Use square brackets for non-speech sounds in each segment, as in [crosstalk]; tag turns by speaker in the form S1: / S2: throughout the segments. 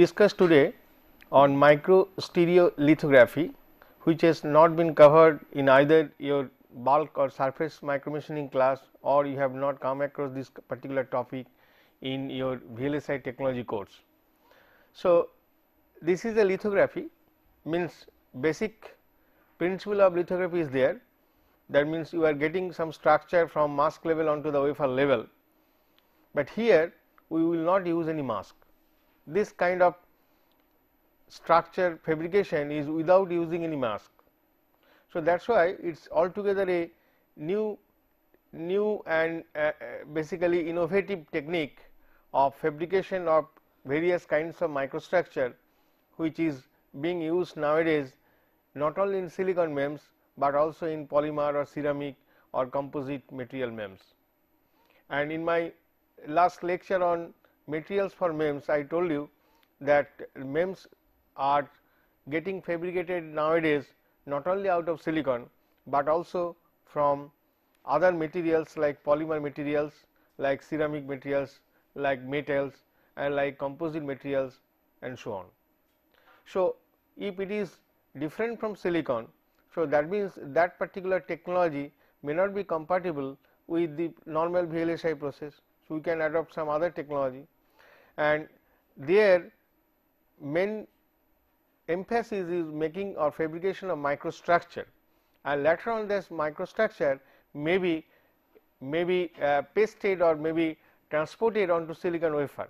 S1: discuss today on micro stereolithography which has not been covered in either your bulk or surface micromachining class or you have not come across this particular topic in your VLSI technology course. So, this is a lithography means basic principle of lithography is there that means you are getting some structure from mask level onto the wafer level, but here we will not use any mask this kind of structure fabrication is without using any mask. So, that is why it is altogether a new new and uh, uh, basically innovative technique of fabrication of various kinds of microstructure which is being used nowadays not only in silicon MEMS, but also in polymer or ceramic or composite material MEMS. And in my last lecture on materials for MEMS I told you that MEMS are getting fabricated nowadays not only out of silicon, but also from other materials like polymer materials, like ceramic materials, like metals and like composite materials and so on. So, if it is different from silicon, so that means that particular technology may not be compatible with the normal VLSI process. So, we can adopt some other technology and there main emphasis is making or fabrication of microstructure and later on this microstructure may be may be uh, pasted or may be transported onto silicon wafer,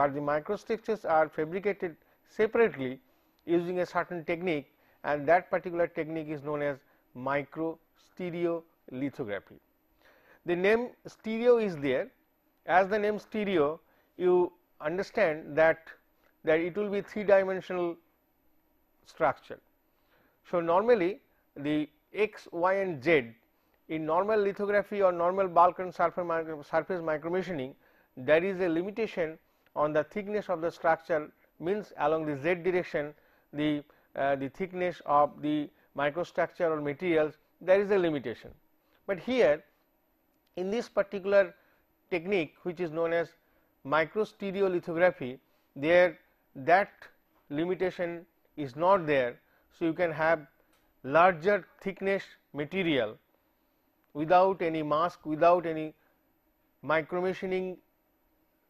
S1: but the microstructures are fabricated separately using a certain technique and that particular technique is known as micro stereolithography. The name stereo is there as the name stereo you understand that that it will be three dimensional structure. So, normally the x, y and z in normal lithography or normal bulk and surface, micro, surface micromachining there is a limitation on the thickness of the structure means along the z direction the, uh, the thickness of the microstructure or materials there is a limitation. But here in this particular technique which is known as microstereolithography there that limitation is not there. So, you can have larger thickness material without any mask, without any micromachining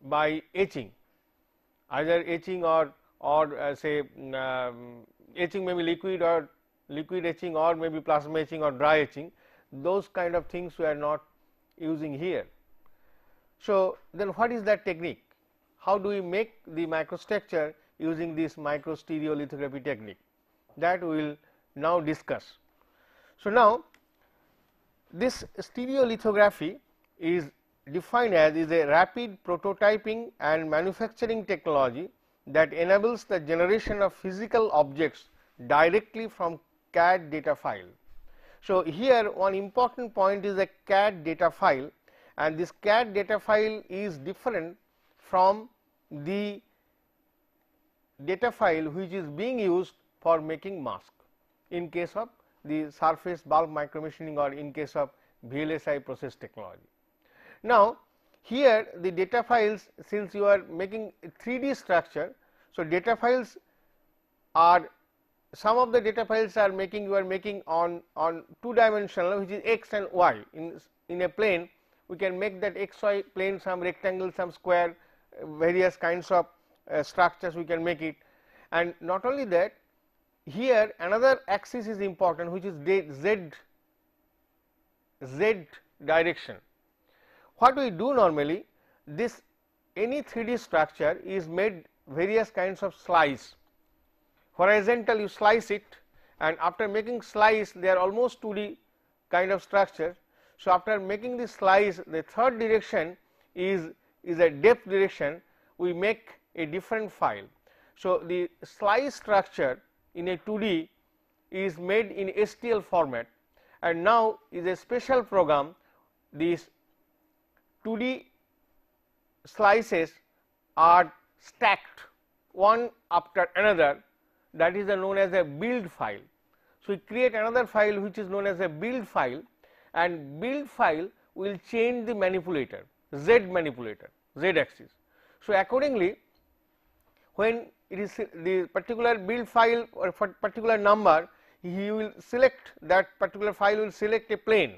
S1: by etching, either etching or or uh, say mm, um, etching may be liquid or liquid etching or maybe plasma etching or dry etching. Those kind of things we are not using here. So, then what is that technique? How do we make the microstructure using this microstereolithography technique? That we will now discuss. So, now this stereolithography is defined as is a rapid prototyping and manufacturing technology that enables the generation of physical objects directly from CAD data file. So, here one important point is a CAD data file and this CAD data file is different from the data file which is being used for making mask in case of the surface bulk micromachining or in case of VLSI process technology. Now, here the data files since you are making 3D structure. So, data files are some of the data files are making you are making on on two dimensional which is x and y in in a plane we can make that xy plane some rectangle, some square, various kinds of uh, structures we can make it. And not only that, here another axis is important which is z, z direction. What we do normally, this any 3D structure is made various kinds of slice. Horizontal you slice it and after making slice they are almost 2D kind of structure so, after making this slice the third direction is, is a depth direction we make a different file. So, the slice structure in a 2D is made in STL format and now is a special program these 2D slices are stacked one after another that is known as a build file. So, we create another file which is known as a build file and build file will change the manipulator z manipulator z axis. So, accordingly when it is the particular build file or particular number he will select that particular file will select a plane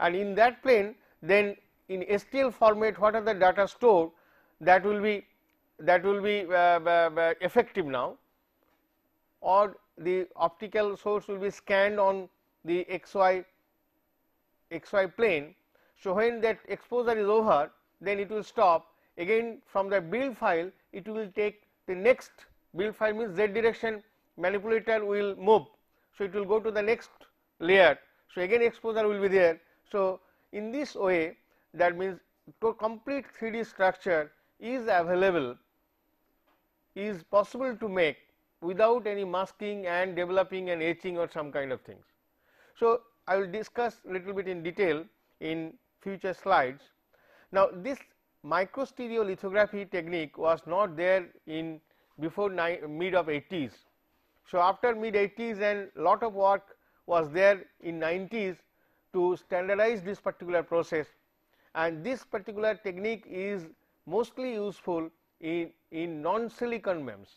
S1: and in that plane then in STL format what are the data stored that will be that will be uh, uh, uh effective now or the optical source will be scanned on the xy xy plane. So, when that exposure is over then it will stop again from the build file it will take the next build file means z direction manipulator will move. So, it will go to the next layer. So, again exposure will be there. So, in this way that means to complete 3D structure is available is possible to make without any masking and developing and etching or some kind of things. So, I will discuss little bit in detail in future slides. Now, this microstereolithography technique was not there in before mid of 80s. So, after mid 80s and lot of work was there in 90s to standardize this particular process and this particular technique is mostly useful in, in non-silicon MEMS.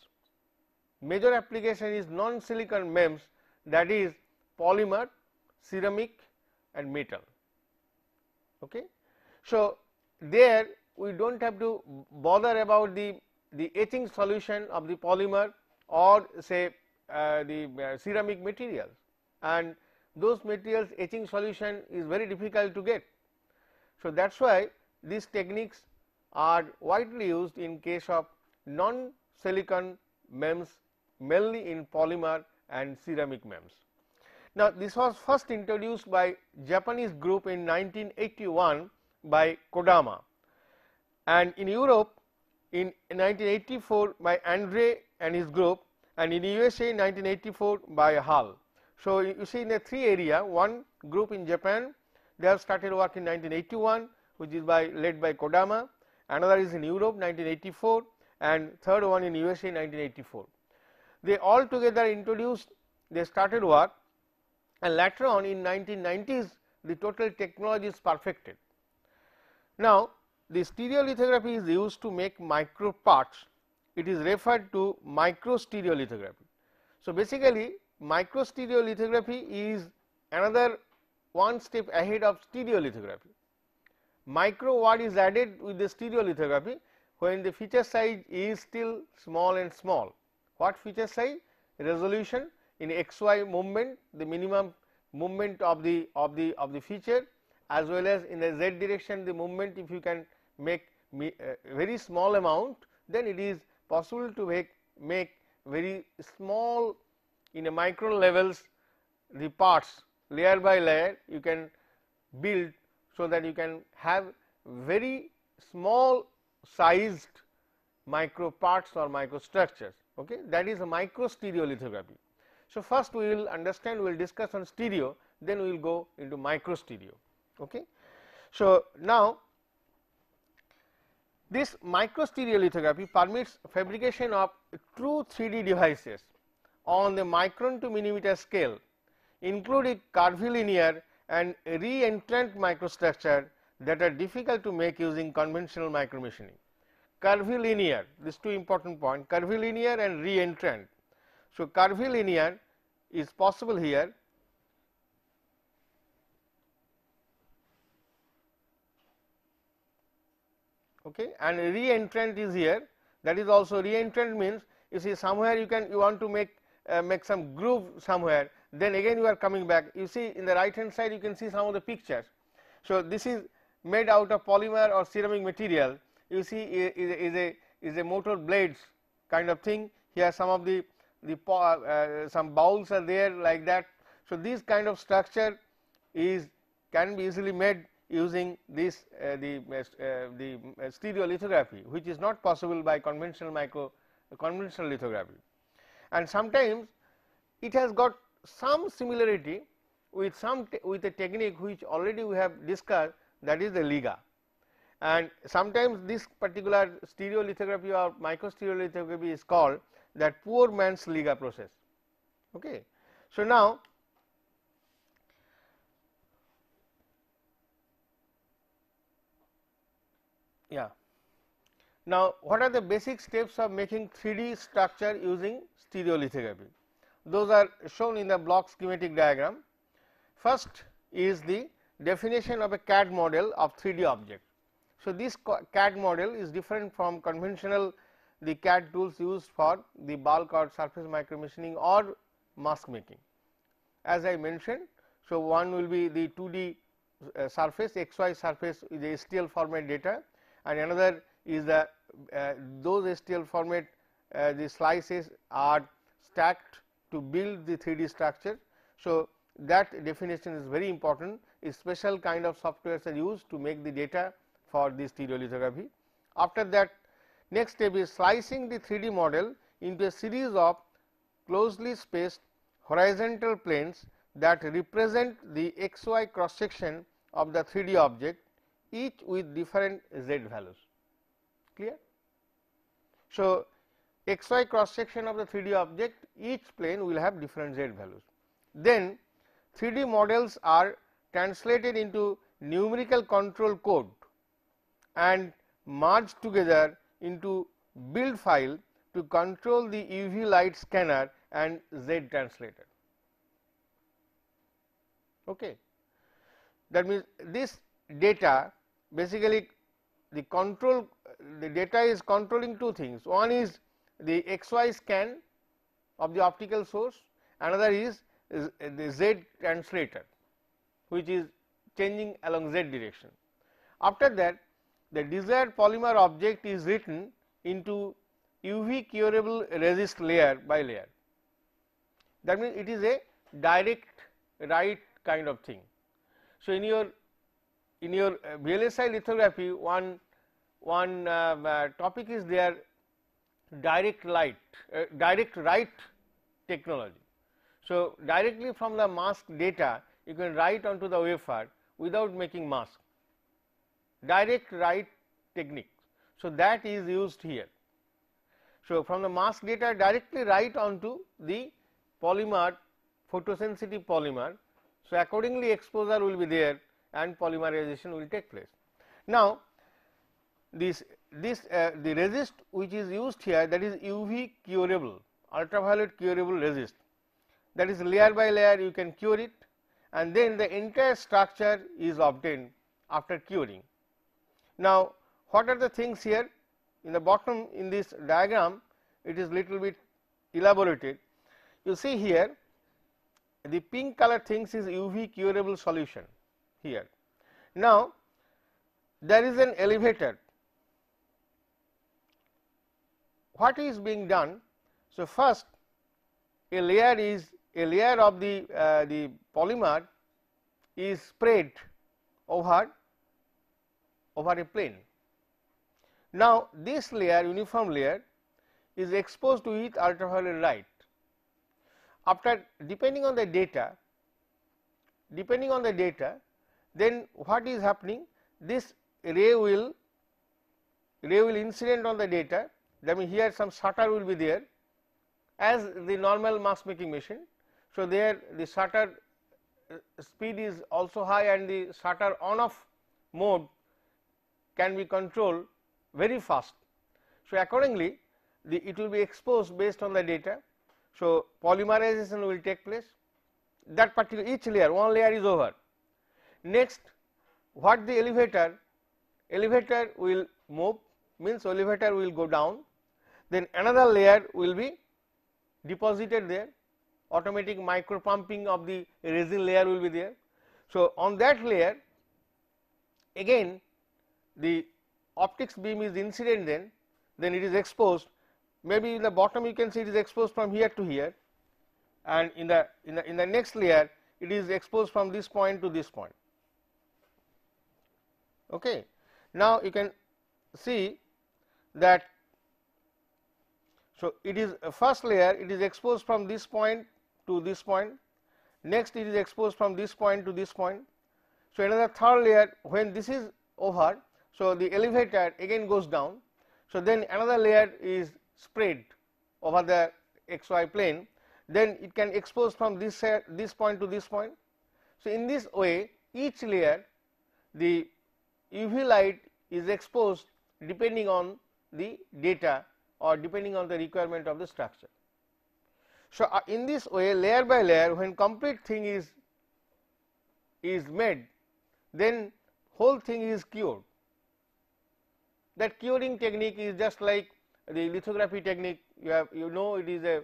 S1: Major application is non-silicon MEMS that is polymer ceramic and metal. Okay. So, there we do not have to bother about the, the etching solution of the polymer or say uh, the uh, ceramic materials and those materials etching solution is very difficult to get. So, that is why these techniques are widely used in case of non silicon MEMS mainly in polymer and ceramic MEMS. Now, this was first introduced by Japanese group in 1981 by Kodama and in Europe in 1984 by Andre and his group and in USA in 1984 by Hall. So, you see in the three area one group in Japan they have started work in 1981 which is by led by Kodama, another is in Europe 1984 and third one in USA 1984. They all together introduced they started work and later on in 1990s the total technology is perfected. Now, the stereolithography is used to make micro parts, it is referred to micro stereolithography. So, basically micro stereolithography is another one step ahead of stereolithography. Micro word is added with the stereolithography when the feature size is still small and small. What feature size? Resolution in xy movement the minimum movement of the of the of the feature as well as in the z direction the movement if you can make uh, very small amount then it is possible to make make very small in a micro levels the parts layer by layer you can build so that you can have very small sized micro parts or micro structures okay that is a micro stereolithography so, first we will understand we will discuss on stereo then we will go into micro stereo. Okay. So, now this micro lithography permits fabrication of true 3D devices on the micron to millimeter scale including curvilinear and reentrant microstructure that are difficult to make using conventional micromachining. Curvilinear, these two important point curvilinear and reentrant so, curvilinear is possible here okay and reentrant is here that is also reentrant means you see somewhere you can you want to make uh, make some groove somewhere then again you are coming back you see in the right hand side you can see some of the pictures. So, this is made out of polymer or ceramic material you see is, is a is a motor blades kind of thing here some of the the uh, some bowls are there like that. So, this kind of structure is can be easily made using this uh, the uh, uh the uh, stereolithography which is not possible by conventional micro uh, conventional lithography and sometimes it has got some similarity with some with a technique which already we have discussed that is the liga and sometimes this particular stereolithography or microstereolithography is called that poor man's Liga process. Okay. So, now yeah. Now, what are the basic steps of making 3D structure using stereolithography? Those are shown in the block schematic diagram. First is the definition of a CAD model of 3D object. So, this CAD model is different from conventional the CAD tools used for the bulk or surface micromachining or mask making. As I mentioned, so one will be the 2D uh, surface XY surface is the STL format data and another is the uh, those STL format uh, the slices are stacked to build the 3D structure. So, that definition is very important special kind of softwares are used to make the data for this stereolithography. After that Next step is slicing the 3D model into a series of closely spaced horizontal planes that represent the xy cross section of the 3D object each with different z values. Clear? So, xy cross section of the 3D object each plane will have different z values. Then 3D models are translated into numerical control code and merged together into build file to control the UV light scanner and Z translator. Okay. That means, this data basically the control the data is controlling two things one is the XY scan of the optical source another is, is the Z translator which is changing along Z direction. After that the desired polymer object is written into UV curable resist layer by layer. That means, it is a direct write kind of thing. So, in your in your uh, VLSI lithography one one uh, uh, topic is there direct light uh, direct write technology. So, directly from the mask data you can write onto the wafer without making mask direct write technique. So, that is used here. So, from the mask data directly write onto the polymer photosensitive polymer. So, accordingly exposure will be there and polymerization will take place. Now, this this uh, the resist which is used here that is UV curable ultraviolet curable resist that is layer by layer you can cure it and then the entire structure is obtained after curing. Now, what are the things here? In the bottom in this diagram, it is little bit elaborated. You see here, the pink color things is UV curable solution here. Now, there is an elevator. What is being done? So, first a layer is a layer of the, uh, the polymer is spread over over a plane. Now, this layer uniform layer is exposed to each ultraviolet light. After depending on the data, depending on the data, then what is happening? This ray will ray will incident on the data that means here some shutter will be there as the normal mass making machine. So, there the shutter uh, speed is also high and the shutter on off mode can be controlled very fast. So, accordingly the it will be exposed based on the data. So, polymerization will take place that particular each layer one layer is over. Next what the elevator elevator will move means elevator will go down then another layer will be deposited there automatic micro pumping of the resin layer will be there. So, on that layer again the optics beam is incident then, then it is exposed maybe in the bottom you can see it is exposed from here to here and in the in the in the next layer it is exposed from this point to this point. Okay. Now, you can see that so it is uh, first layer it is exposed from this point to this point next it is exposed from this point to this point. So, another third layer when this is over so, the elevator again goes down. So, then another layer is spread over the xy plane, then it can expose from this this point to this point. So, in this way each layer the UV light is exposed depending on the data or depending on the requirement of the structure. So, uh, in this way layer by layer when complete thing is is made then whole thing is cured that curing technique is just like the lithography technique you have you know it is a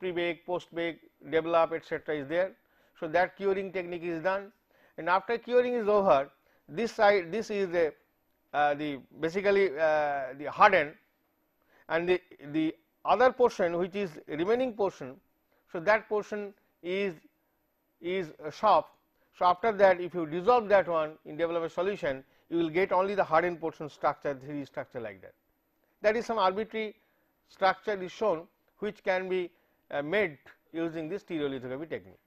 S1: pre bake post bake develop etc is there so that curing technique is done and after curing is over this side this is the uh, the basically uh, the hardened and the the other portion which is remaining portion so that portion is is soft so after that if you dissolve that one in develop a solution you will get only the hardened portion structure, 3D structure like that. That is some arbitrary structure is shown which can be uh, made using this stereolithography technique.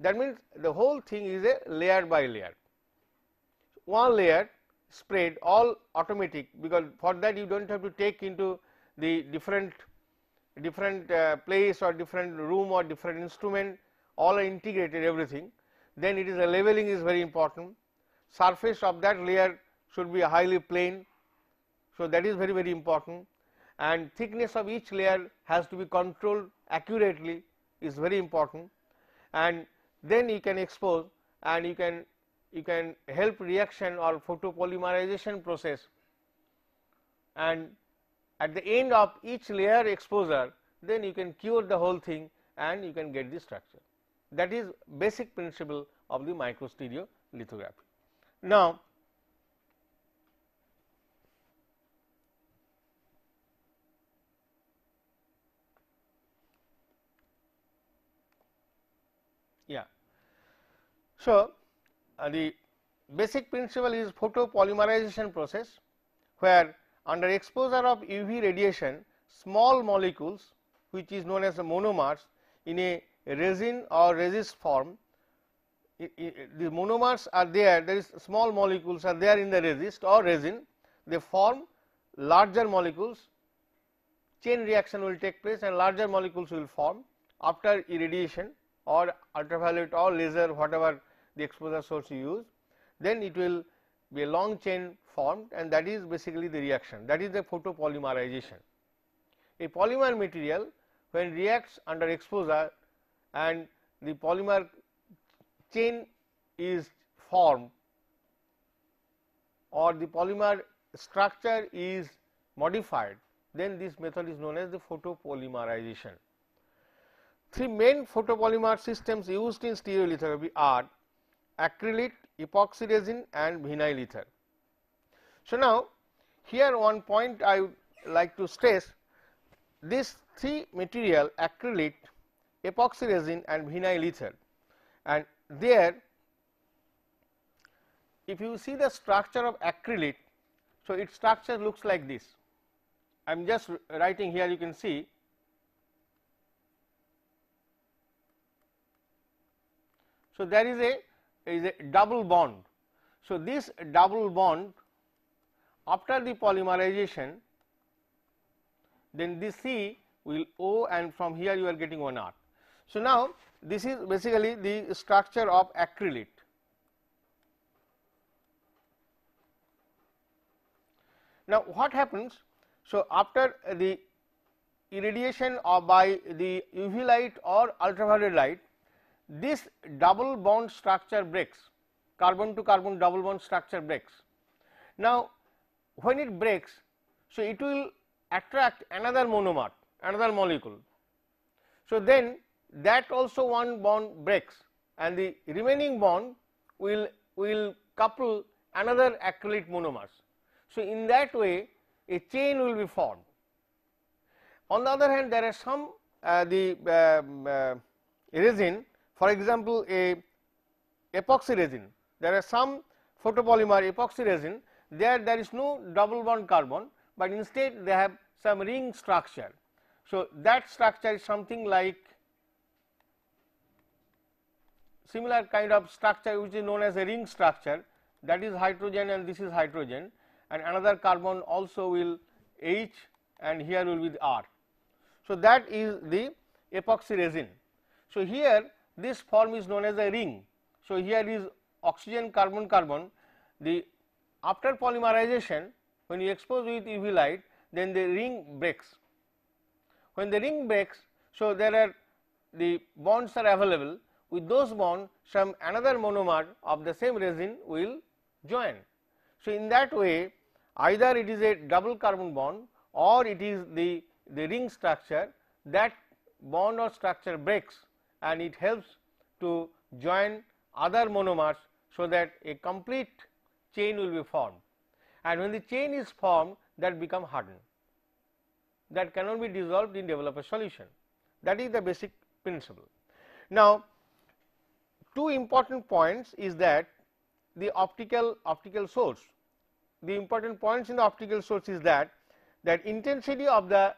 S1: That means, the whole thing is a layer by layer. One layer spread all automatic because for that you do not have to take into the different different uh, place or different room or different instrument all are integrated everything. Then it is a leveling is very important surface of that layer should be highly plane, So, that is very very important and thickness of each layer has to be controlled accurately is very important and then you can expose and you can you can help reaction or photopolymerization process and at the end of each layer exposure then you can cure the whole thing and you can get the structure. That is basic principle of the microstereo lithography. Now, yeah. So, uh, the basic principle is photopolymerization process where under exposure of UV radiation small molecules which is known as monomers in a resin or resist form the monomers are there, there is small molecules are there in the resist or resin, they form larger molecules, chain reaction will take place and larger molecules will form after irradiation or ultraviolet or laser whatever the exposure source you use. Then it will be a long chain formed and that is basically the reaction that is the photopolymerization. A polymer material when reacts under exposure and the polymer chain is formed or the polymer structure is modified, then this method is known as the photopolymerization. Three main photopolymer systems used in stereolithography are acrylate, epoxy resin and vinyl ether. So, now here one point I would like to stress this three material acrylate, epoxy resin and vinyl ether and there if you see the structure of acrylate, so its structure looks like this. I am just writing here you can see So, there is a is a double bond. So, this double bond after the polymerization then this C will O and from here you are getting one R. So, now this is basically the structure of acrylate. Now, what happens? So, after the irradiation or by the UV light or ultraviolet light, this double bond structure breaks, carbon to carbon double bond structure breaks. Now, when it breaks, so it will attract another monomer, another molecule. So, then that also one bond breaks and the remaining bond will, will couple another acrylate monomers. So, in that way a chain will be formed. On the other hand there are some uh, the uh, uh, resin for example, a epoxy resin there are some photopolymer epoxy resin there there is no double bond carbon, but instead they have some ring structure. So, that structure is something like similar kind of structure which is known as a ring structure that is hydrogen and this is hydrogen and another carbon also will H and here will be R. So, that is the epoxy resin. So, here this form is known as a ring. So, here is oxygen carbon carbon the after polymerization when you expose with UV light then the ring breaks. When the ring breaks, so there are the bonds are available with those bond some another monomer of the same resin will join. So, in that way either it is a double carbon bond or it is the, the ring structure that bond or structure breaks and it helps to join other monomers. So, that a complete chain will be formed and when the chain is formed that become hardened that cannot be dissolved in developer solution that is the basic principle. Now, two important points is that the optical optical source. The important points in the optical source is that that intensity of the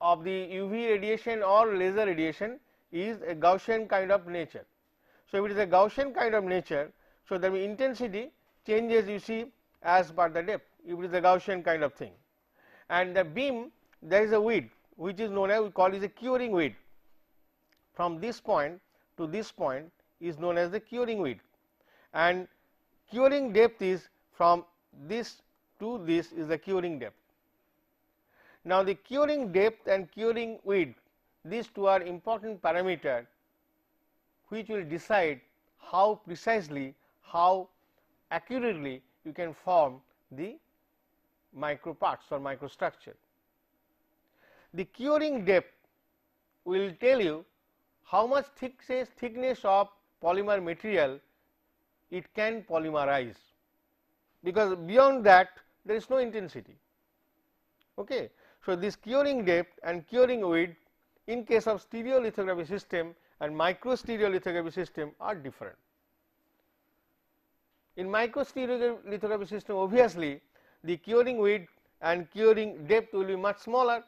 S1: of the UV radiation or laser radiation is a Gaussian kind of nature. So, if it is a Gaussian kind of nature, so the intensity changes you see as per the depth if it is a Gaussian kind of thing and the beam there is a width which is known as we call is a curing width from this point to this point is known as the curing width and curing depth is from this to this is the curing depth. Now, the curing depth and curing width these two are important parameter which will decide how precisely, how accurately you can form the micro parts or microstructure. The curing depth will tell you how much thickness, thickness of polymer material, it can polymerize because beyond that there is no intensity. Okay. So, this curing depth and curing width in case of stereolithography system and micro stereolithography system are different. In micro stereolithography system obviously, the curing width and curing depth will be much smaller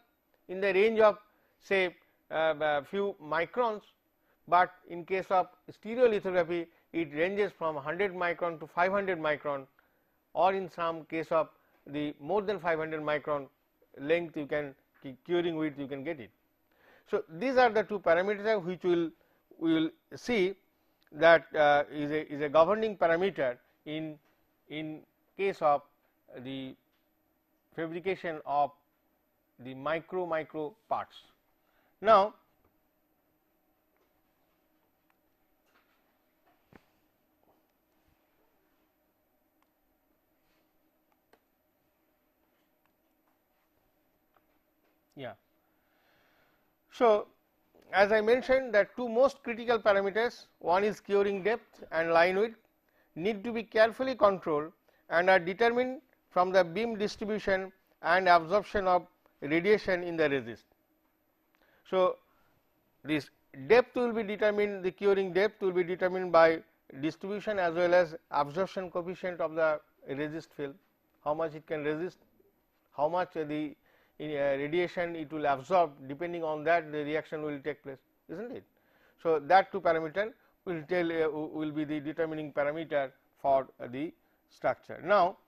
S1: in the range of say uh, few microns but in case of stereolithography it ranges from 100 micron to 500 micron or in some case of the more than 500 micron length you can curing width you can get it. So, these are the two parameters which will we will see that uh, is a is a governing parameter in in case of the fabrication of the micro micro parts. Now, Yeah. So, as I mentioned that two most critical parameters one is curing depth and line width need to be carefully controlled and are determined from the beam distribution and absorption of radiation in the resist. So, this depth will be determined the curing depth will be determined by distribution as well as absorption coefficient of the resist film how much it can resist how much the uh, radiation it will absorb depending on that the reaction will take place is not it. So, that two parameter will tell uh, will be the determining parameter for the structure. Now,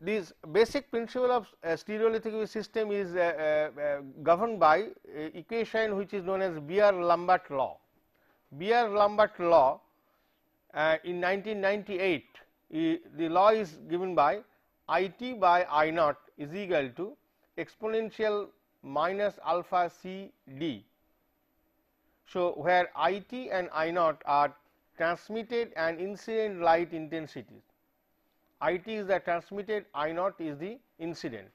S1: this basic principle of uh, stereolithography system is uh, uh, uh governed by uh, equation which is known as Beer-Lambert law. Beer-Lambert law in 1998, the law is given by I t by I naught is equal to exponential minus alpha c d. So, where I t and I naught are transmitted and incident light intensities. I t is the transmitted, I naught is the incident.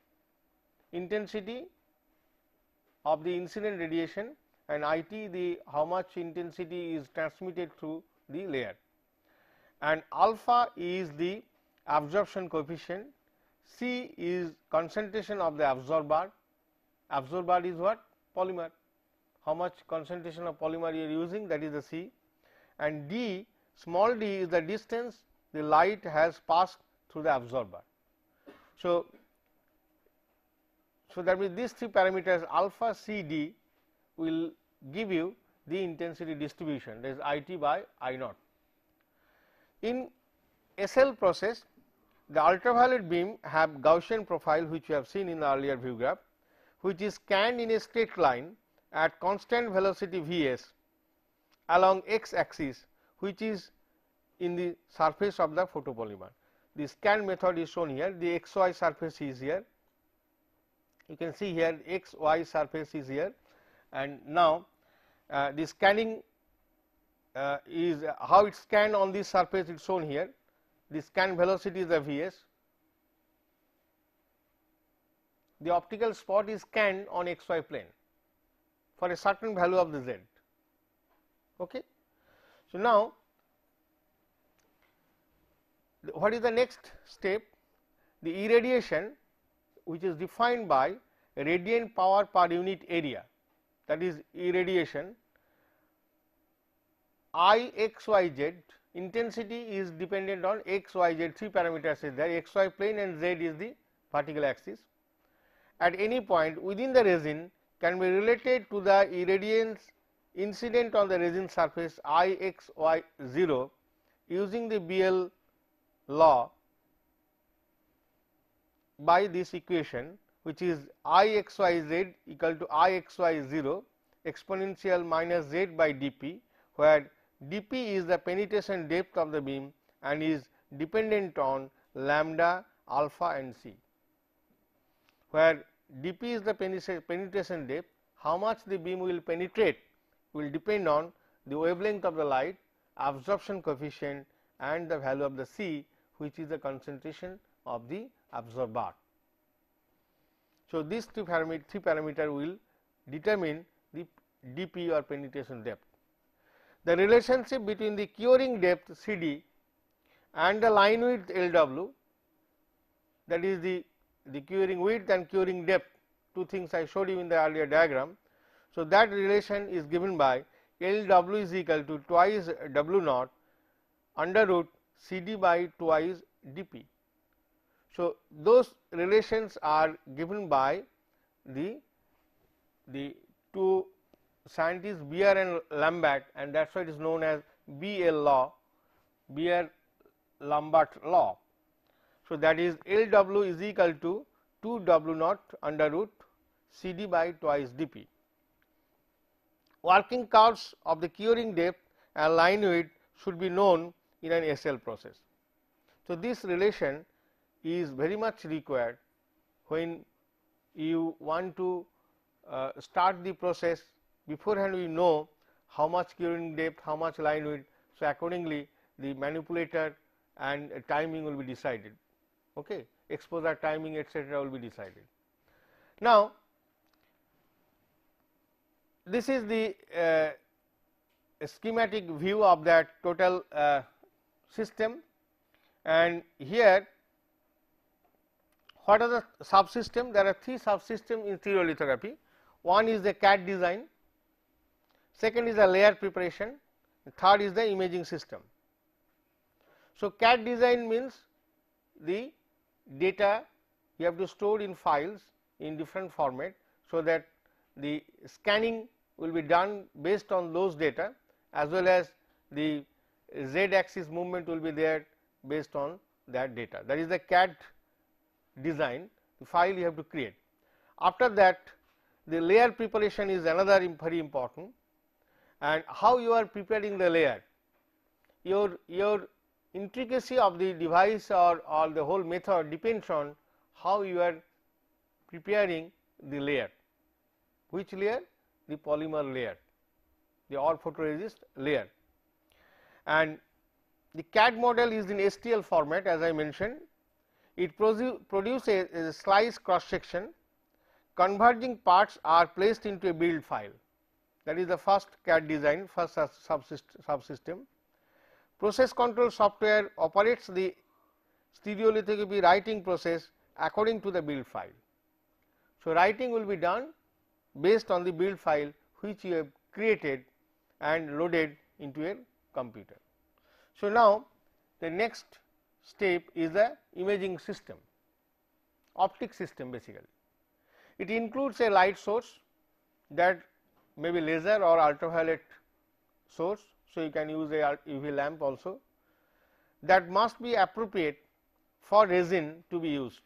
S1: Intensity of the incident radiation and I t the how much intensity is transmitted through the layer and alpha is the absorption coefficient C is concentration of the absorber. Absorber is what? Polymer. How much concentration of polymer you are using that is the C and D small d is the distance the light has passed through the absorber. So, so that means these three parameters alpha C D will give you the intensity distribution that is I t by I naught. In SL process the ultraviolet beam have Gaussian profile which we have seen in the earlier view graph which is scanned in a straight line at constant velocity V s along x axis which is in the surface of the photopolymer. The scan method is shown here, the xy surface is here. You can see here xy surface is here and now uh, the scanning uh, is how it scanned on this surface is shown here the scan velocity is Vs. The optical spot is scanned on xy plane for a certain value of the z. Okay. So, now what is the next step? The irradiation which is defined by radiant power per unit area that is irradiation I x y z intensity is dependent on x, y, z 3 parameters is there x, y plane and z is the vertical axis. At any point within the resin can be related to the irradiance incident on the resin surface I x y 0 using the BL law by this equation which is I x y z equal to I x y 0 exponential minus z by d p where dP is the penetration depth of the beam and is dependent on lambda, alpha and c, where dP is the penetration depth, how much the beam will penetrate will depend on the wavelength of the light, absorption coefficient and the value of the c which is the concentration of the absorber. So, these three parameter, three parameter will determine the dP or penetration depth the relationship between the curing depth C d and the line width L w that is the, the curing width and curing depth two things I showed you in the earlier diagram. So, that relation is given by L w is equal to twice w naught under root C d by twice d p. So, those relations are given by the, the two scientists Beer and Lambert and that is why it is known as BL law, Beer Lambert law. So, that is L w is equal to 2 w naught under root C d by twice d p. Working curves of the curing depth and line width should be known in an SL process. So, this relation is very much required when you want to uh, start the process beforehand we know how much curing depth, how much line width. So, accordingly the manipulator and timing will be decided, okay. exposure timing etc., will be decided. Now, this is the uh, schematic view of that total uh, system and here what are the subsystem? There are three subsystems in theory One is the CAD design, second is the layer preparation, the third is the imaging system. So, CAD design means the data you have to store in files in different format. So, that the scanning will be done based on those data as well as the z axis movement will be there based on that data that is the CAD design the file you have to create. After that the layer preparation is another very important and how you are preparing the layer. Your, your intricacy of the device or, or the whole method depends on how you are preparing the layer. Which layer? The polymer layer, the or photoresist layer. And the CAD model is in STL format as I mentioned. It produces a slice cross section, converging parts are placed into a build file that is the first CAD design first subsystem. Process control software operates the stereolithography writing process according to the build file. So, writing will be done based on the build file which you have created and loaded into your computer. So, now the next step is the imaging system, optic system basically. It includes a light source that maybe laser or ultraviolet source. So, you can use a UV lamp also that must be appropriate for resin to be used,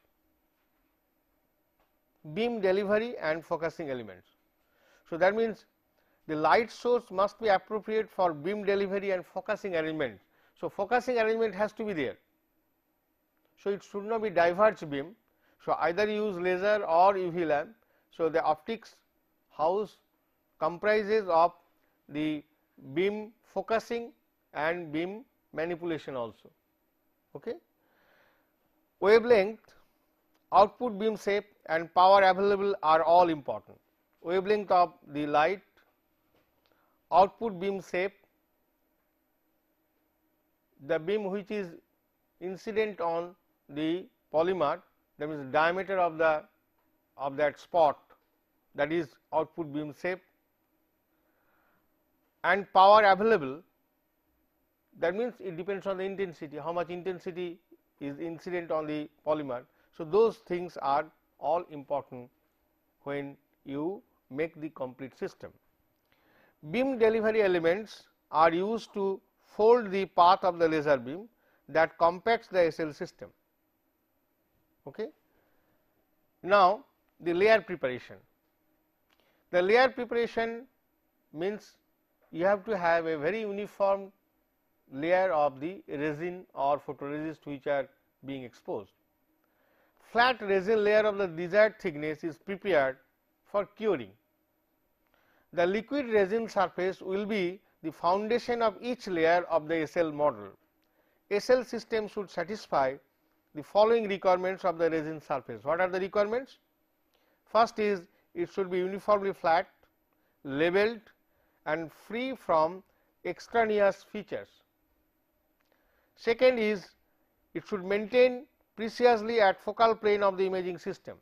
S1: beam delivery and focusing elements. So, that means the light source must be appropriate for beam delivery and focusing arrangement. So, focusing arrangement has to be there. So, it should not be diverged beam. So, either use laser or UV lamp. So, the optics house comprises of the beam focusing and beam manipulation also. Okay. Wavelength, output beam shape and power available are all important. Wavelength of the light, output beam shape, the beam which is incident on the polymer that means diameter of the of that spot that is output beam shape and power available that means it depends on the intensity how much intensity is incident on the polymer. So, those things are all important when you make the complete system. Beam delivery elements are used to fold the path of the laser beam that compacts the SL system. Okay. Now, the layer preparation. The layer preparation means you have to have a very uniform layer of the resin or photoresist which are being exposed. Flat resin layer of the desired thickness is prepared for curing. The liquid resin surface will be the foundation of each layer of the SL model. SL system should satisfy the following requirements of the resin surface. What are the requirements? First is it should be uniformly flat, leveled and free from extraneous features. Second is it should maintain precisely at focal plane of the imaging system.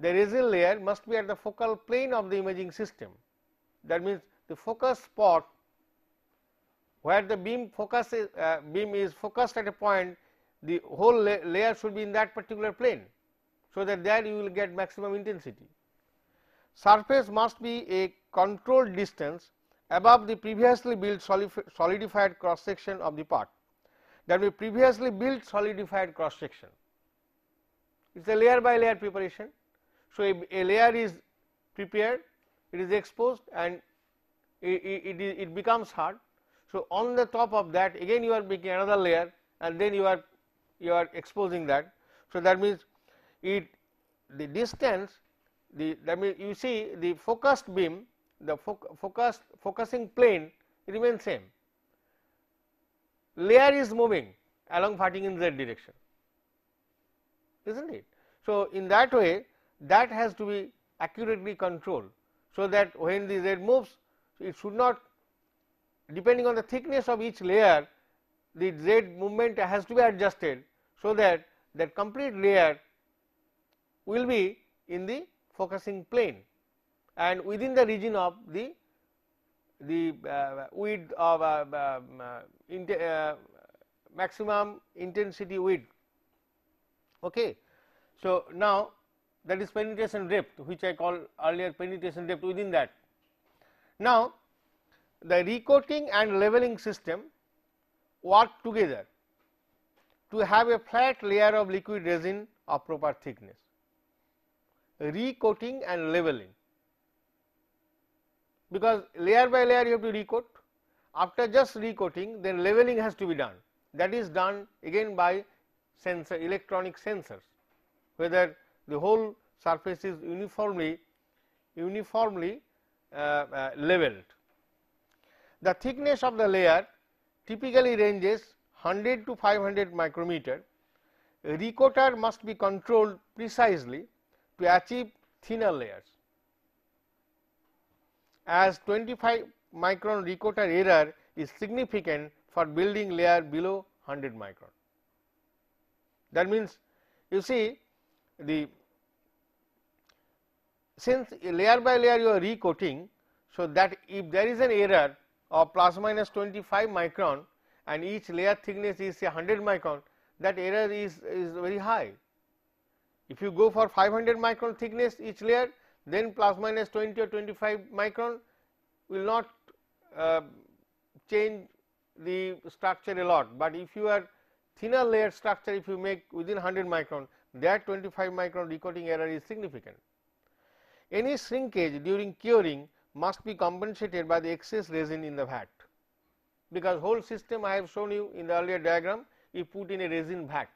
S1: The resin layer must be at the focal plane of the imaging system. That means, the focus spot where the beam focus is, uh, beam is focused at a point the whole la layer should be in that particular plane. So, that there you will get maximum intensity. Surface must be a controlled distance above the previously built solidified cross section of the part that we previously built solidified cross section. It is a layer by layer preparation. So, a, layer is prepared, it is exposed and it, it, it, it becomes hard. So, on the top of that again you are making another layer and then you are you are exposing that. So, that means it the distance the that means you see the focused beam the focus, focusing plane remains same. Layer is moving along in z direction, is not it. So, in that way that has to be accurately controlled. So, that when the z moves it should not depending on the thickness of each layer the z movement has to be adjusted. So, that that complete layer will be in the focusing plane and within the region of the the uh, width of uh, um, uh int uh, maximum intensity width. Okay. So, now that is penetration depth which I call earlier penetration depth within that. Now, the recoating and leveling system work together to have a flat layer of liquid resin of proper thickness. Recoating and leveling because layer by layer you have to recoat. After just recoating then leveling has to be done that is done again by sensor electronic sensors whether the whole surface is uniformly uniformly uh, uh, leveled. The thickness of the layer typically ranges 100 to 500 micrometer. Recoater must be controlled precisely to achieve thinner layers as 25 micron Ricotta error is significant for building layer below 100 micron. That means, you see the since layer by layer you are recoating. So, that if there is an error of plus minus 25 micron and each layer thickness is say 100 micron that error is, is very high. If you go for 500 micron thickness each layer then plus minus 20 or 25 micron will not uh, change the structure a lot, but if you are thinner layer structure if you make within 100 micron that 25 micron decoding error is significant. Any shrinkage during curing must be compensated by the excess resin in the vat, because whole system I have shown you in the earlier diagram if put in a resin vat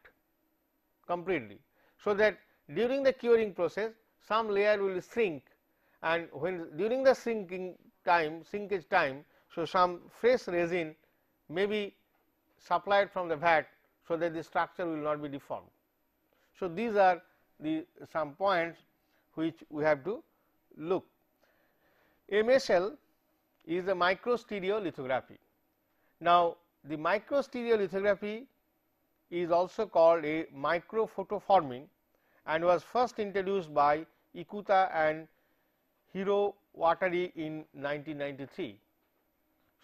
S1: completely. So, that during the curing process some layer will shrink and when during the shrinking time sinkage time. So, some fresh resin may be supplied from the vat, so that the structure will not be deformed. So, these are the some points which we have to look. MSL is a micro stereolithography. Now, the micro stereolithography is also called a micro photoforming and was first introduced by Ikuta and Hiro Watari in 1993.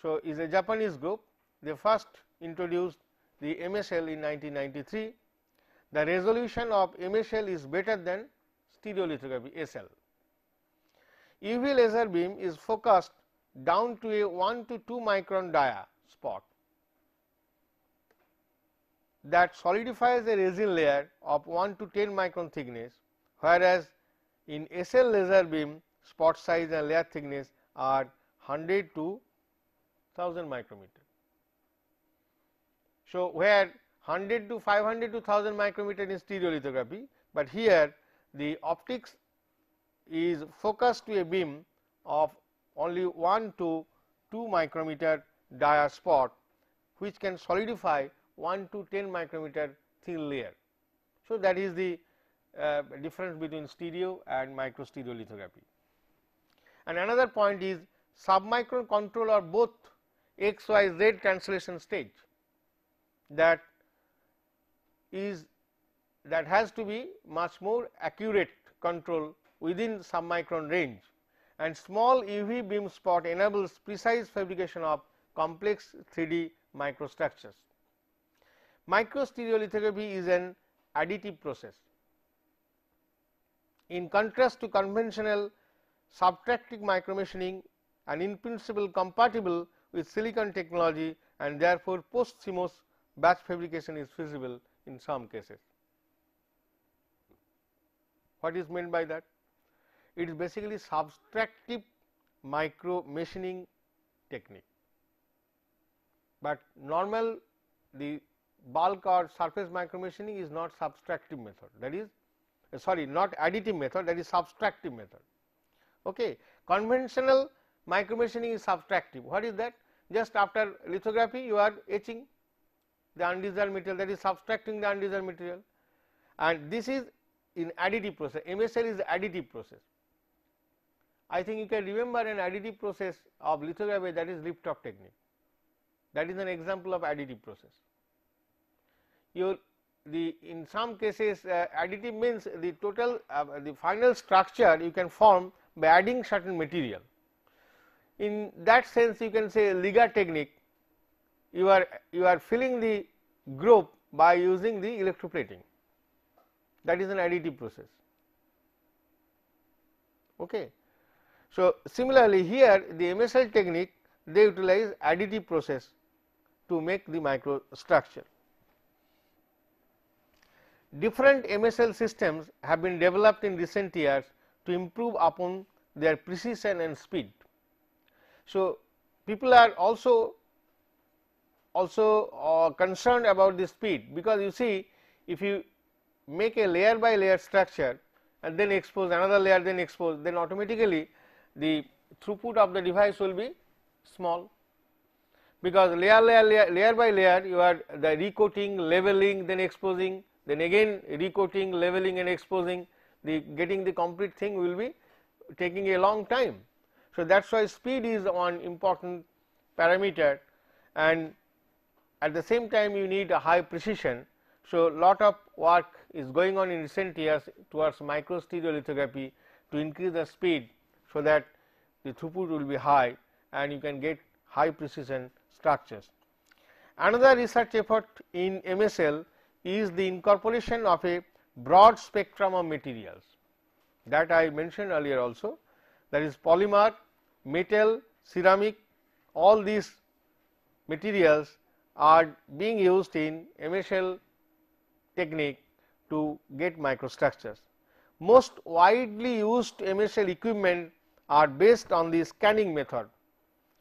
S1: So, is a Japanese group they first introduced the MSL in 1993. The resolution of MSL is better than stereolithography SL. UV laser beam is focused down to a 1 to 2 micron dia spot that solidifies a resin layer of 1 to 10 micron thickness, whereas in SL laser beam spot size and layer thickness are 100 to 1000 micrometer. So, where 100 to 500 to 1000 micrometer in stereolithography, but here the optics is focused to a beam of only 1 to 2 micrometer dia spot which can solidify 1 to 10 micrometer thin layer. So, that is the uh, difference between stereo and micro lithography. And another point is submicron control or both x, y, z cancellation stage that is that has to be much more accurate control within submicron range and small UV beam spot enables precise fabrication of complex 3D microstructures. Microstereolithography is an additive process. In contrast to conventional subtractive micromachining and in principle compatible with silicon technology and therefore, post CMOS batch fabrication is feasible in some cases. What is meant by that? It is basically subtractive micro machining technique, but normal the bulk or surface micromachining is not subtractive method that is uh, sorry not additive method that is subtractive method. Okay. Conventional micromachining is subtractive what is that just after lithography you are etching the undesired material that is subtracting the undesired material and this is in additive process MSL is additive process. I think you can remember an additive process of lithography that is off technique that is an example of additive process your the in some cases uh, additive means the total uh, the final structure you can form by adding certain material. In that sense you can say Liga technique you are you are filling the group by using the electroplating that is an additive process. Okay. So, similarly here the MSL technique they utilize additive process to make the microstructure different MSL systems have been developed in recent years to improve upon their precision and speed. So, people are also also uh, concerned about the speed because you see if you make a layer by layer structure and then expose another layer then expose then automatically the throughput of the device will be small because layer layer layer, layer by layer you are the recoating leveling, then exposing then again recoating, leveling and exposing the getting the complete thing will be taking a long time. So, that is why speed is one important parameter and at the same time you need a high precision. So, lot of work is going on in recent years towards micro stereolithography to increase the speed. So, that the throughput will be high and you can get high precision structures. Another research effort in MSL is the incorporation of a broad spectrum of materials that I mentioned earlier also that is polymer, metal, ceramic all these materials are being used in MSL technique to get microstructures. Most widely used MSL equipment are based on the scanning method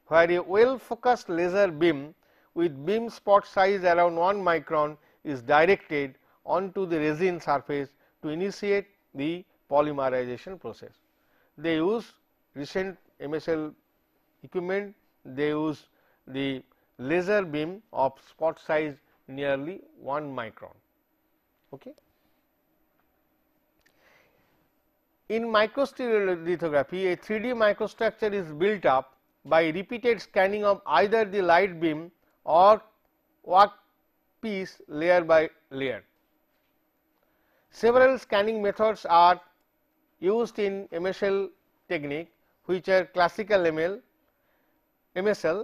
S1: where a well focused laser beam with beam spot size around 1 micron is directed onto the resin surface to initiate the polymerization process. They use recent MSL equipment, they use the laser beam of spot size nearly 1 micron. Okay. In microstereolithography, a 3D microstructure is built up by repeated scanning of either the light beam or work piece layer by layer. Several scanning methods are used in MSL technique which are classical ML, MSL,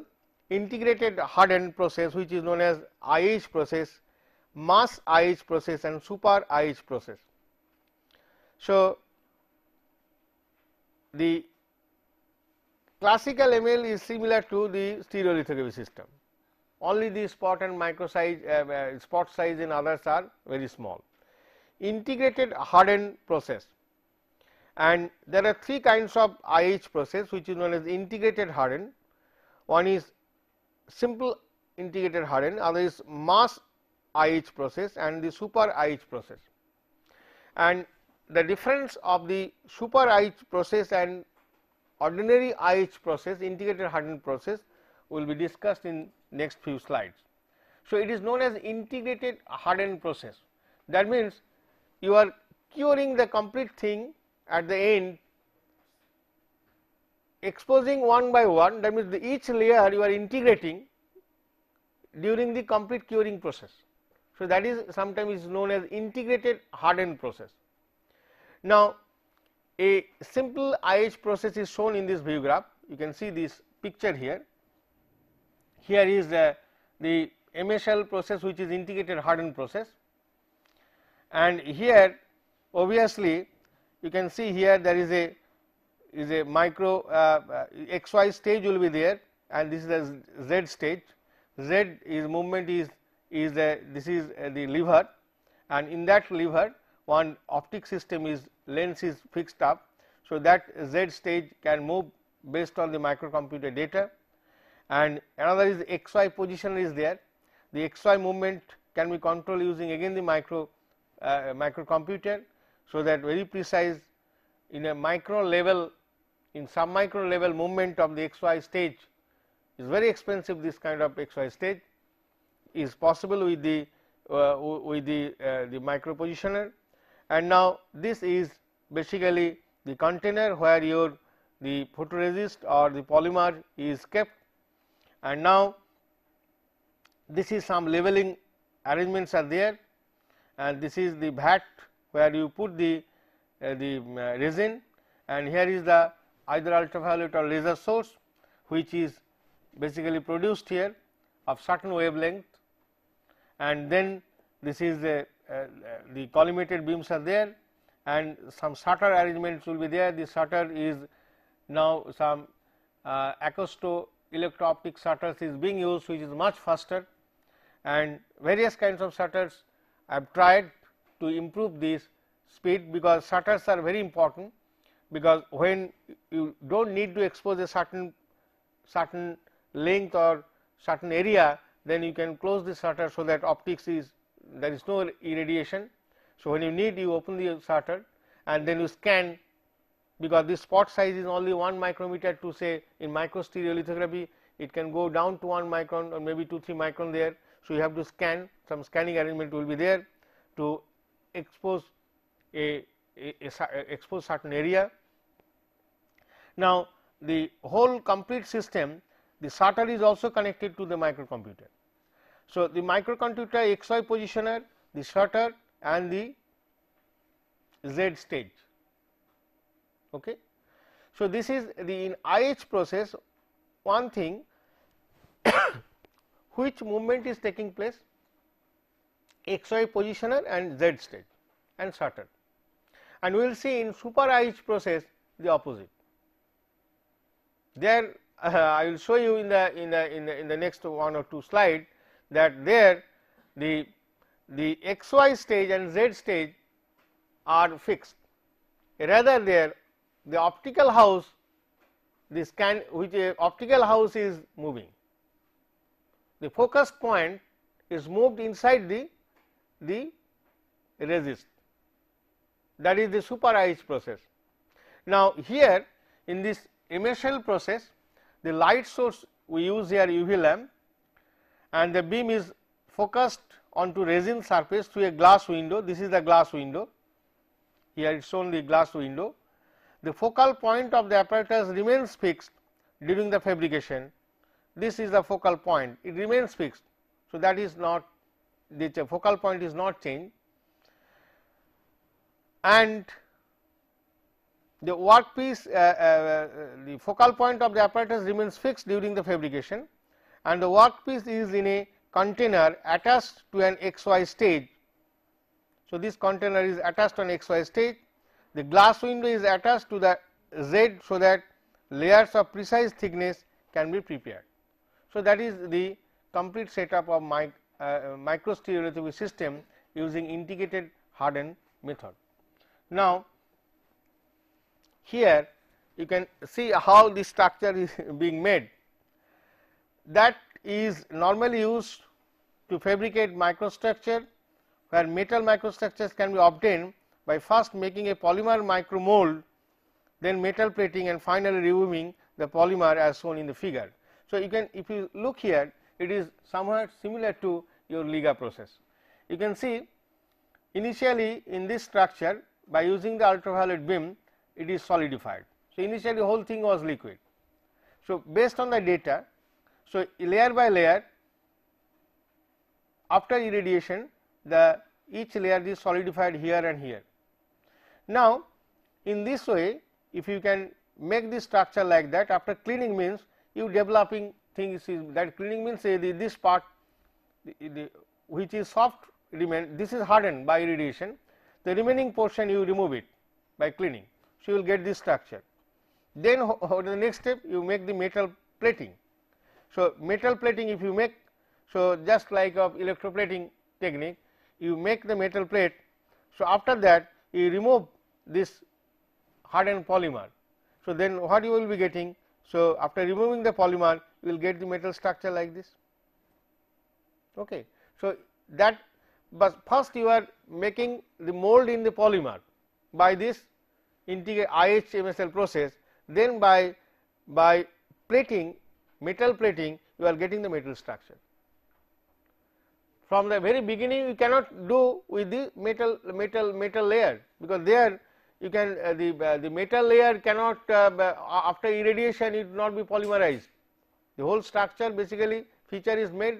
S1: integrated hardened process which is known as IH process, mass IH process and super IH process. So, the classical ML is similar to the stereolithography system only the spot and micro size uh, uh, spot size in others are very small. Integrated hardened process and there are three kinds of IH process which is known as integrated hardened. One is simple integrated hardened, other is mass IH process and the super IH process. And the difference of the super IH process and ordinary IH process integrated hardened process will be discussed in next few slides. So, it is known as integrated hardened process. That means, you are curing the complete thing at the end exposing one by one that means, the each layer you are integrating during the complete curing process. So, that is sometimes is known as integrated hardened process. Now, a simple IH process is shown in this view graph. You can see this picture here here is the, the MSL process which is integrated hardened process and here obviously you can see here there is a is a micro uh, uh xy stage will be there and this is the z stage z is movement is is the this is uh, the lever and in that lever one optic system is lens is fixed up. So, that z stage can move based on the microcomputer data and another is the xy position is there. The xy movement can be controlled using again the micro uh, microcomputer. So, that very precise in a micro level in some micro level movement of the xy stage is very expensive this kind of xy stage is possible with the uh, with the uh, the micro positioner and now this is basically the container where your the photoresist or the polymer is kept and now this is some leveling arrangements are there and this is the vat where you put the uh, the uh, resin and here is the either ultraviolet or laser source which is basically produced here of certain wavelength and then this is the uh, the collimated beams are there and some shutter arrangements will be there the shutter is now some uh, acousto electro-optic shutters is being used which is much faster and various kinds of shutters I have tried to improve this speed because shutters are very important because when you do not need to expose a certain certain length or certain area then you can close the shutter so that optics is there is no irradiation. So, when you need you open the shutter and then you scan because this spot size is only 1 micrometer to say in stereolithography it can go down to 1 micron or maybe 2 3 micron there. So, you have to scan some scanning arrangement will be there to expose a, a, a, uh, expose certain area. Now, the whole complete system the shutter is also connected to the microcomputer. So, the microcomputer XY positioner, the shutter and the Z stage. Okay. So, this is the in IH process one thing [coughs] which movement is taking place xy positioner and z stage and started and we will see in super IH process the opposite. There uh, I will show you in the in the in the in the next one or two slide that there the the xy stage and z stage are fixed rather there the optical house the scan which a optical house is moving. The focus point is moved inside the, the resist that is the superized process. Now, here in this MSL process the light source we use here UV lamp and the beam is focused onto resin surface through a glass window. This is the glass window. Here it is shown the glass window the focal point of the apparatus remains fixed during the fabrication. This is the focal point, it remains fixed. So, that is not the focal point is not changed and the workpiece, uh, uh, uh, the focal point of the apparatus remains fixed during the fabrication and the workpiece is in a container attached to an XY stage. So, this container is attached on XY stage the glass window is attached to the Z so that layers of precise thickness can be prepared. So, that is the complete setup of mic, uh, system using integrated hardened method. Now, here you can see how this structure is [laughs] being made that is normally used to fabricate microstructure where metal microstructures can be obtained by first making a polymer micro mold, then metal plating and finally removing the polymer as shown in the figure. So, you can if you look here it is somewhat similar to your Liga process. You can see initially in this structure by using the ultraviolet beam it is solidified. So, initially the whole thing was liquid. So, based on the data, so layer by layer after irradiation the each layer is solidified here and here. Now, in this way if you can make this structure like that after cleaning means you developing things is that cleaning means say this part the, the, which is soft remain this is hardened by irradiation the remaining portion you remove it by cleaning. So, you will get this structure. Then the next step you make the metal plating. So, metal plating if you make so just like of electroplating technique you make the metal plate. So, after that you remove this hardened polymer. So, then what you will be getting? So, after removing the polymer you will get the metal structure like this. Okay. So, that but first you are making the mold in the polymer by this integrate IHMSL process then by by plating metal plating you are getting the metal structure from the very beginning you cannot do with the metal metal metal layer because there you can uh, the uh, the metal layer cannot uh, after irradiation it will not be polymerized the whole structure basically feature is made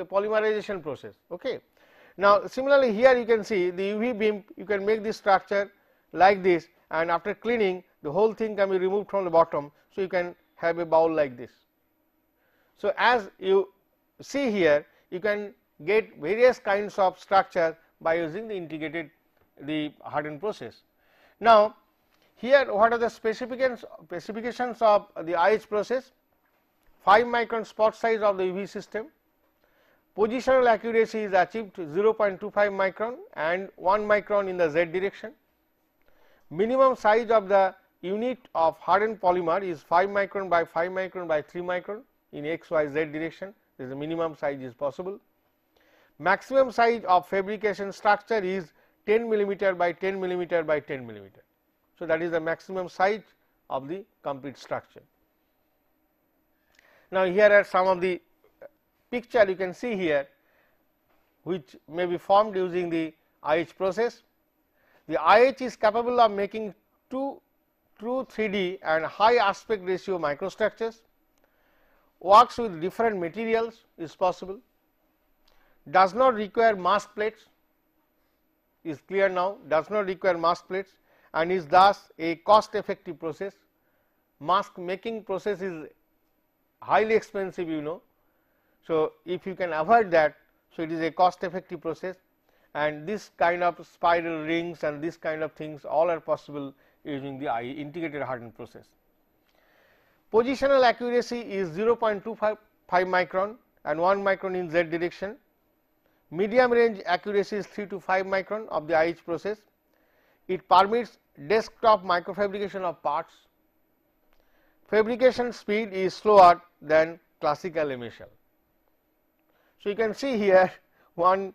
S1: the polymerization process okay now similarly here you can see the uv beam you can make this structure like this and after cleaning the whole thing can be removed from the bottom so you can have a bowl like this so as you see here you can get various kinds of structure by using the integrated the hardened process. Now, here what are the specifications, specifications of the IH process? 5 micron spot size of the UV system, positional accuracy is achieved 0.25 micron and 1 micron in the z direction. Minimum size of the unit of hardened polymer is 5 micron by 5 micron by 3 micron in x y z direction, this is the minimum size is possible maximum size of fabrication structure is 10 millimeter by 10 millimeter by 10 millimeter. So, that is the maximum size of the complete structure. Now, here are some of the picture you can see here which may be formed using the IH process. The IH is capable of making two true 3D and high aspect ratio microstructures, works with different materials is possible does not require mass plates is clear now does not require mass plates and is thus a cost effective process. Mask making process is highly expensive you know. So, if you can avoid that, so it is a cost effective process and this kind of spiral rings and this kind of things all are possible using the integrated hardening process. Positional accuracy is 0.25 micron and 1 micron in z direction Medium range accuracy is 3 to 5 micron of the IH process. It permits desktop microfabrication of parts. Fabrication speed is slower than classical emission. So, you can see here [laughs] one,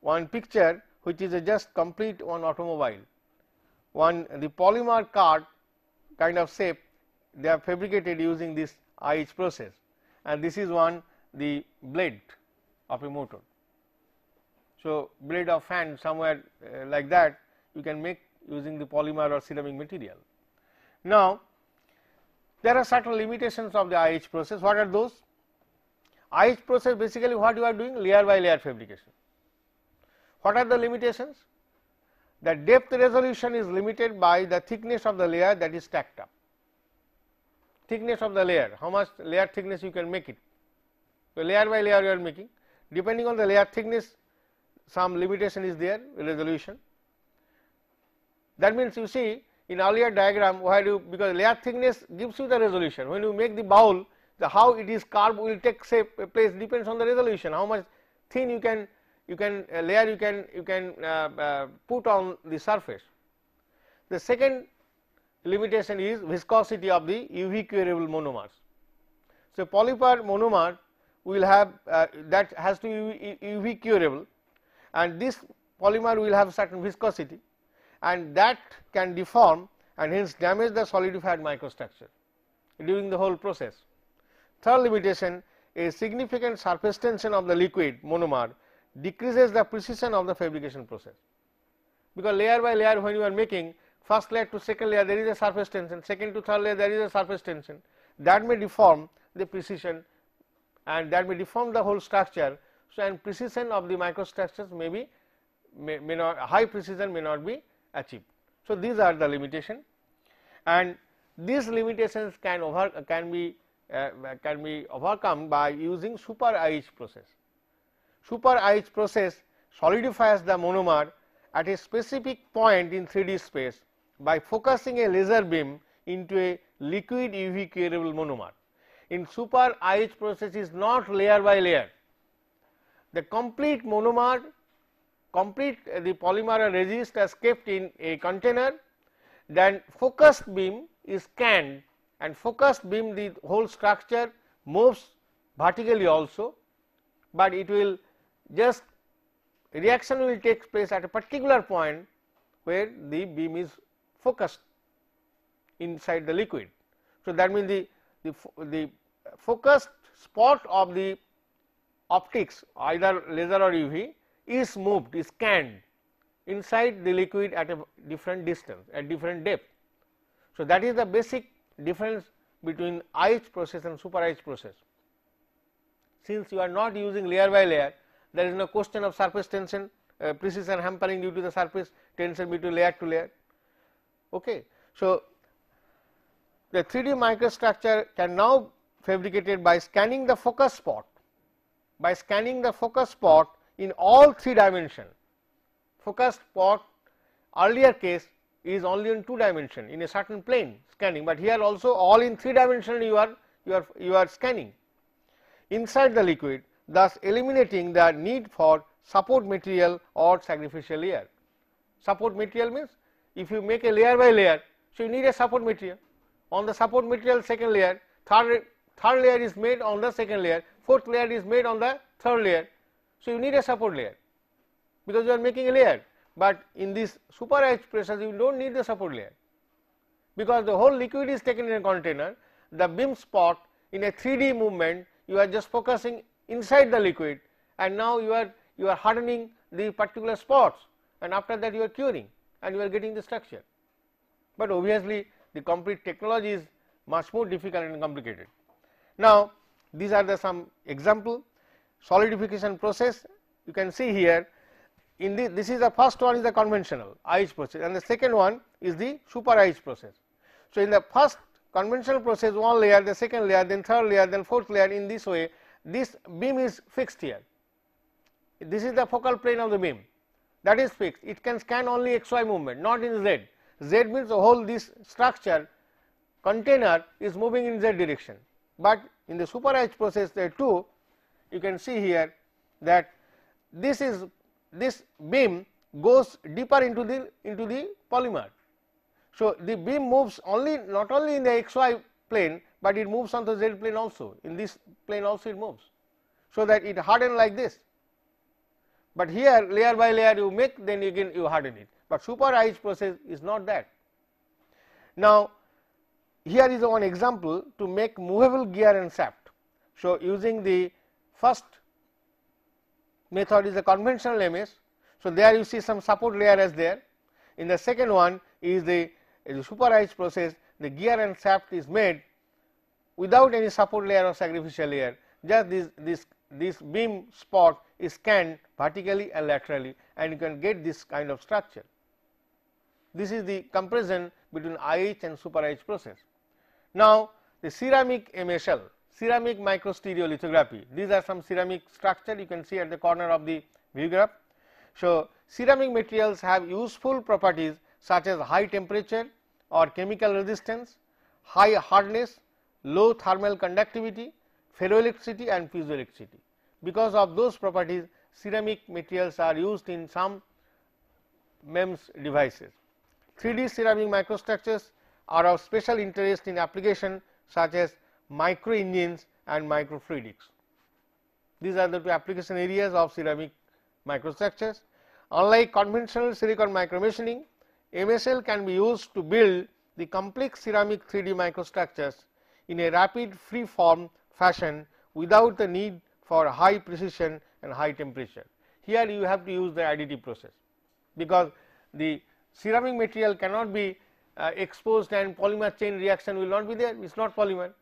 S1: one picture which is just complete one automobile. One the polymer card kind of shape they are fabricated using this IH process and this is one the blade of a motor. So, blade of hand somewhere uh, like that you can make using the polymer or ceramic material. Now, there are certain limitations of the IH process. What are those? IH process basically what you are doing layer by layer fabrication. What are the limitations? The depth resolution is limited by the thickness of the layer that is stacked up. Thickness of the layer, how much layer thickness you can make it. So, layer by layer you are making depending on the layer thickness some limitation is there resolution. That means, you see in earlier diagram do you because layer thickness gives you the resolution when you make the bowl the how it is curved will take shape place depends on the resolution how much thin you can you can uh, layer you can you can uh, uh, put on the surface. The second limitation is viscosity of the UV curable monomers. So, polymer monomer will have uh, that has to be UV curable and this polymer will have certain viscosity and that can deform and hence damage the solidified microstructure during the whole process. Third limitation a significant surface tension of the liquid monomer decreases the precision of the fabrication process. Because layer by layer when you are making first layer to second layer there is a surface tension, second to third layer there is a surface tension that may deform the precision and that may deform the whole structure so, and precision of the microstructures may be may, may not high precision may not be achieved. So, these are the limitation and these limitations can over can be uh, can be overcome by using super IH process. Super IH process solidifies the monomer at a specific point in 3D space by focusing a laser beam into a liquid UV curable monomer. In super IH process is not layer by layer, the complete monomer complete uh, the polymer resist as kept in a container then focused beam is scanned and focused beam the whole structure moves vertically also, but it will just reaction will take place at a particular point where the beam is focused inside the liquid. So, that means the, the, the focused spot of the optics either laser or UV is moved is scanned inside the liquid at a different distance at different depth. So, that is the basic difference between ice process and super ice process. Since you are not using layer by layer there is no question of surface tension uh, precision hampering due to the surface tension between layer to layer. Okay. So, the 3D microstructure can now fabricated by scanning the focus spot by scanning the focus spot in all three dimension. Focus spot earlier case is only in two dimension in a certain plane scanning, but here also all in three dimension you are you are you are scanning inside the liquid thus eliminating the need for support material or sacrificial layer. Support material means if you make a layer by layer, so you need a support material on the support material second layer, third, third layer is made on the second layer fourth layer is made on the third layer. So, you need a support layer because you are making a layer, but in this super high pressures you do not need the support layer because the whole liquid is taken in a container, the beam spot in a 3D movement you are just focusing inside the liquid and now you are you are hardening the particular spots and after that you are curing and you are getting the structure. But obviously, the complete technology is much more difficult and complicated. Now, these are the some example solidification process you can see here in the this is the first one is the conventional ice process and the second one is the super ice process. So, in the first conventional process one layer the second layer then third layer then fourth layer in this way this beam is fixed here. This is the focal plane of the beam that is fixed it can scan only xy movement not in z. Z means the whole this structure container is moving in z direction but in the superized process there too you can see here that this is this beam goes deeper into the into the polymer. So, the beam moves only not only in the xy plane, but it moves on the z plane also in this plane also it moves. So, that it harden like this, but here layer by layer you make then again you harden it, but superized process is not that. Now, here is one example to make movable gear and shaft. So, using the first method is a conventional MS. So, there you see some support layer as there. In the second one is the, super the process, the gear and shaft is made without any support layer or sacrificial layer, just this, this, this beam spot is scanned vertically and laterally and you can get this kind of structure. This is the comparison between IH and super IH process. Now, the ceramic MSL, ceramic microstereolithography, these are some ceramic structure you can see at the corner of the view graph. So, ceramic materials have useful properties such as high temperature or chemical resistance, high hardness, low thermal conductivity, ferroelectricity and piezoelectricity. Because of those properties, ceramic materials are used in some MEMS devices. 3D ceramic microstructures are of special interest in application such as micro engines and microfluidics. These are the two application areas of ceramic microstructures. Unlike conventional silicon micromachining, MSL can be used to build the complex ceramic 3D microstructures in a rapid free form fashion without the need for high precision and high temperature. Here you have to use the additive process, because the ceramic material cannot be uh, exposed and polymer chain reaction will not be there, it is not polymer.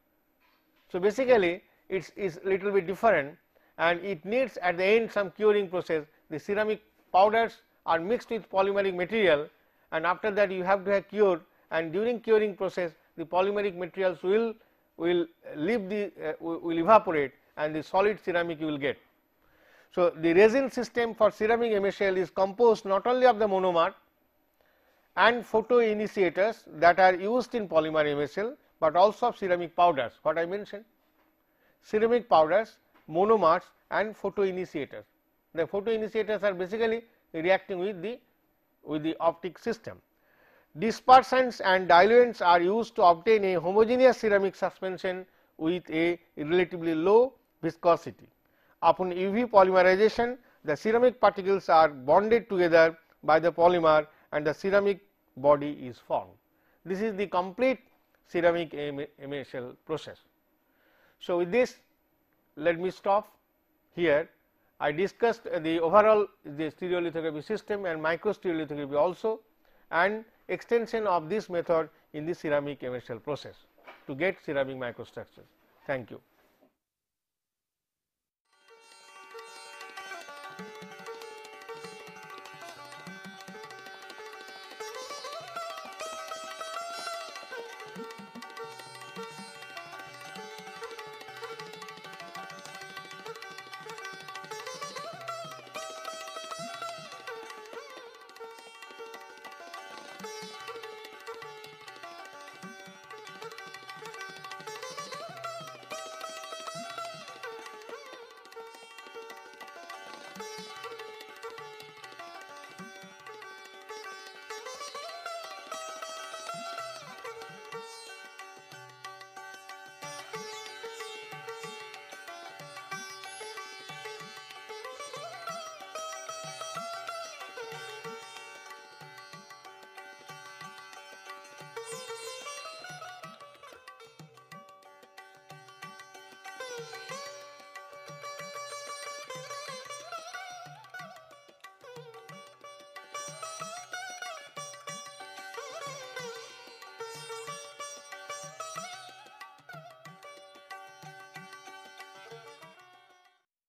S1: So, basically it is little bit different and it needs at the end some curing process. The ceramic powders are mixed with polymeric material and after that you have to have cure and during curing process the polymeric materials will will leave the uh, will evaporate and the solid ceramic you will get. So, the resin system for ceramic MSL is composed not only of the monomer and photoinitiators that are used in polymer MSL, but also of ceramic powders what I mentioned ceramic powders, monomers and photoinitiators. The photoinitiators are basically reacting with the with the optic system. Dispersants and diluents are used to obtain a homogeneous ceramic suspension with a relatively low viscosity. Upon UV polymerization, the ceramic particles are bonded together by the polymer and the ceramic body is formed. This is the complete ceramic emacial process. So, with this let me stop here. I discussed the overall the stereolithography system and microstereolithography also and extension of this method in the ceramic emacial process to get ceramic microstructures. Thank you.